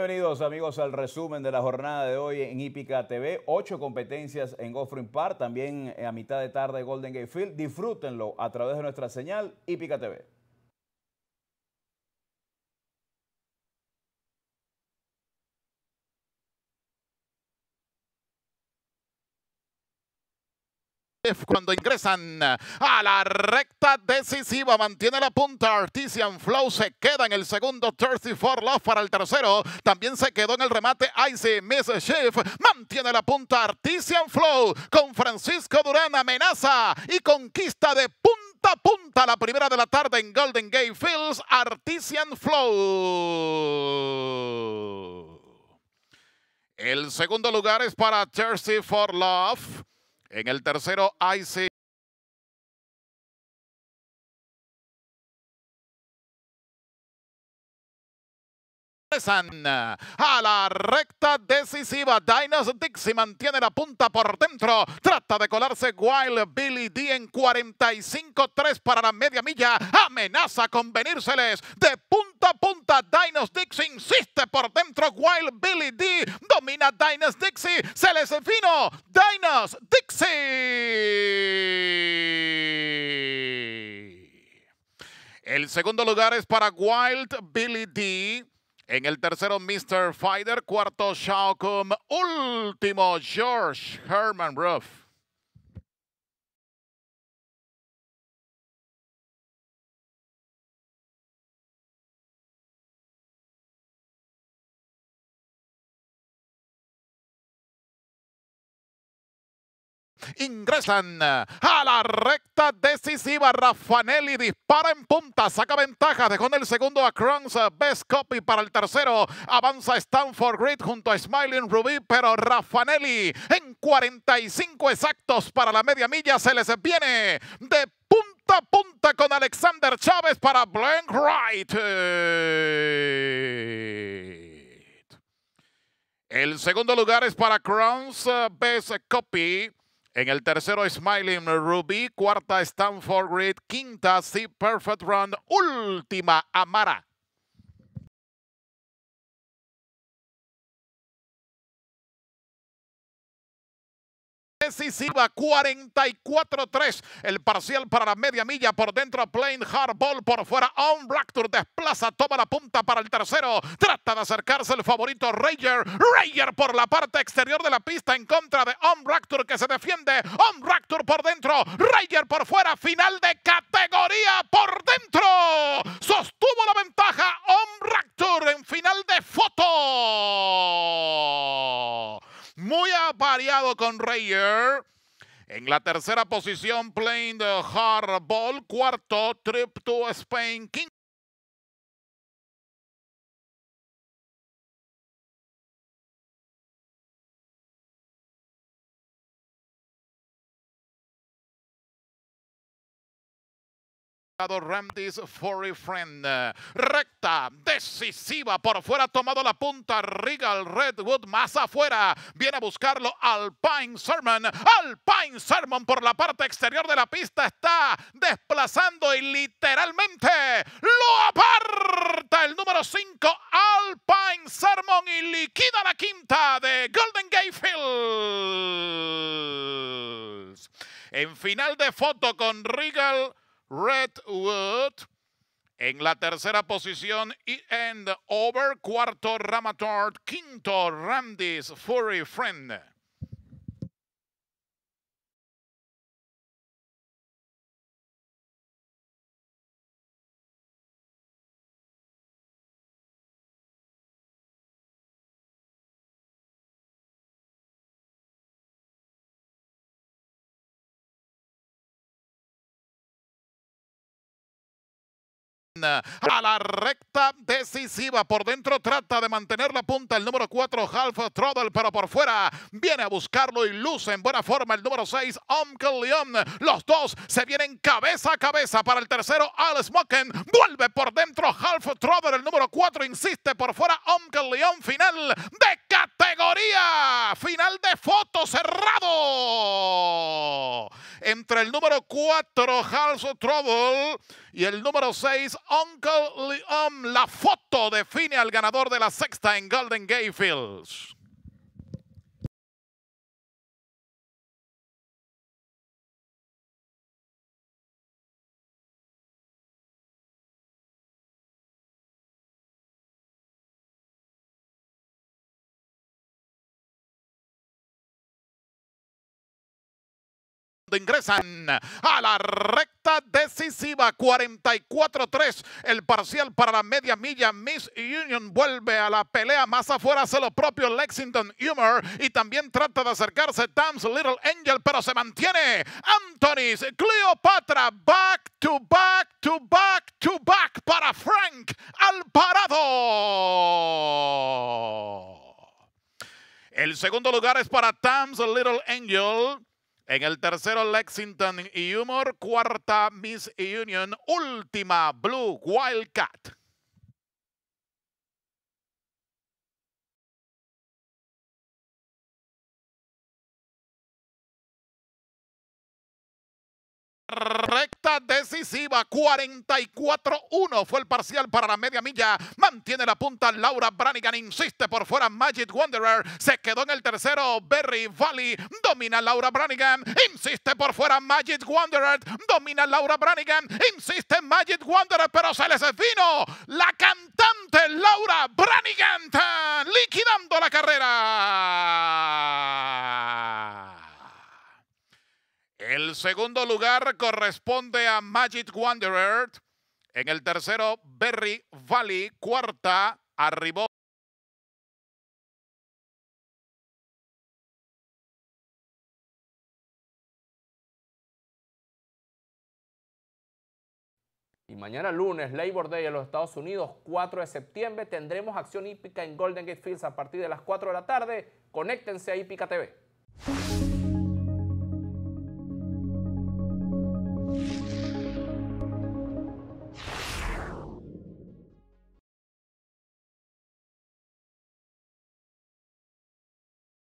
Bienvenidos amigos al resumen de la jornada de hoy en Hípica TV. Ocho competencias en Goffrin Park, también eh, a mitad de tarde Golden Gate Field. Disfrútenlo a través de nuestra señal Hípica TV. cuando ingresan a la recta decisiva. Mantiene la punta. Artisan Flow se queda en el segundo. Jersey for Love para el tercero. También se quedó en el remate Icy Miss Shift. Mantiene la punta Artisan Flow con Francisco Durán. Amenaza y conquista de punta a punta la primera de la tarde en Golden Gate Fields. Artisan Flow. El segundo lugar es para Jersey for Love. En el tercero, IC A la recta decisiva, Dinos Dixie mantiene la punta por dentro. Trata de colarse Wild Billy D en 45-3 para la media milla. Amenaza con venírseles de punta a punta. Dinos Dixie insiste por dentro. Wild Billy D domina Dinos Dixie. Se les vino Dinos Dixie. El segundo lugar es para Wild Billy D. En el tercero, Mr. Fighter. Cuarto, Shao Kahn. Último, George Herman Ruff. Ingresan eh, a la recta decisiva. Raffanelli dispara en punta, saca ventaja. Dejó en el segundo a Crowns eh, Best copy para el tercero. Avanza Stanford Grid junto a Smiling Ruby, pero Raffanelli en 45 exactos para la media milla se les viene de punta a punta con Alexander Chávez para Blank Wright. El segundo lugar es para Crowns eh, Best Copy. En el tercero, Smiling Ruby. Cuarta, Stanford Reed, Quinta, C Perfect Run. Última, Amara. decisiva 44-3 el parcial para la media milla por dentro Plain Hardball por fuera On Tour desplaza toma la punta para el tercero trata de acercarse el favorito Rager, Rager por la parte exterior de la pista en contra de On que se defiende On raptor por dentro Rager por fuera final de categoría por dentro sostuvo la ventaja On Tour en final de foto muy apareado con Rayer. En la tercera posición, Playing the ball. Cuarto, Trip to Spain. King. Ramdis Furry Friend. Recta, decisiva, por fuera ha tomado la punta. Regal Redwood más afuera. Viene a buscarlo Alpine Sermon. Alpine Sermon por la parte exterior de la pista está desplazando y literalmente lo aparta el número 5 Alpine Sermon y liquida la quinta de Golden Gate Fields. En final de foto con Regal Redwood. En la tercera posición, y end Over. Cuarto, Ramatard Quinto, Randy's Furry Friend. a la recta decisiva. Por dentro trata de mantener la punta el número 4, Half Throttle, pero por fuera viene a buscarlo y luce en buena forma el número 6, Uncle Leon. Los dos se vienen cabeza a cabeza para el tercero, Al Smoken. Vuelve por dentro Half Throttle, el número 4, insiste por fuera, Uncle Leon. Final de categoría, final de foto cerrado entre el número 4, House Trouble, y el número 6, Uncle Liam. La foto define al ganador de la sexta en Golden Gay Fields. ingresan a la recta decisiva 44-3 el parcial para la media milla Miss Union vuelve a la pelea más afuera hace lo propio Lexington Humor y también trata de acercarse Tams Little Angel pero se mantiene Anthony's Cleopatra back to back to back to back para Frank Alparado el segundo lugar es para Tams Little Angel en el tercero, Lexington y Humor. Cuarta, Miss Union. Última, Blue Wildcat. Recta decisiva, 44-1 fue el parcial para la media milla. Mantiene la punta Laura Branigan, insiste por fuera Magic Wanderer. Se quedó en el tercero Berry Valley, domina Laura Branigan, insiste por fuera Magic Wanderer, domina Laura Branigan, insiste Magic Wanderer, pero se les vino la cantante Laura Branigan, liquidando la carrera. El segundo lugar corresponde a Magic Wanderer. En el tercero, Berry Valley. Cuarta, arribó. Y mañana lunes, Labor Day en los Estados Unidos, 4 de septiembre, tendremos acción hípica en Golden Gate Fields a partir de las 4 de la tarde. Conéctense a Hípica TV.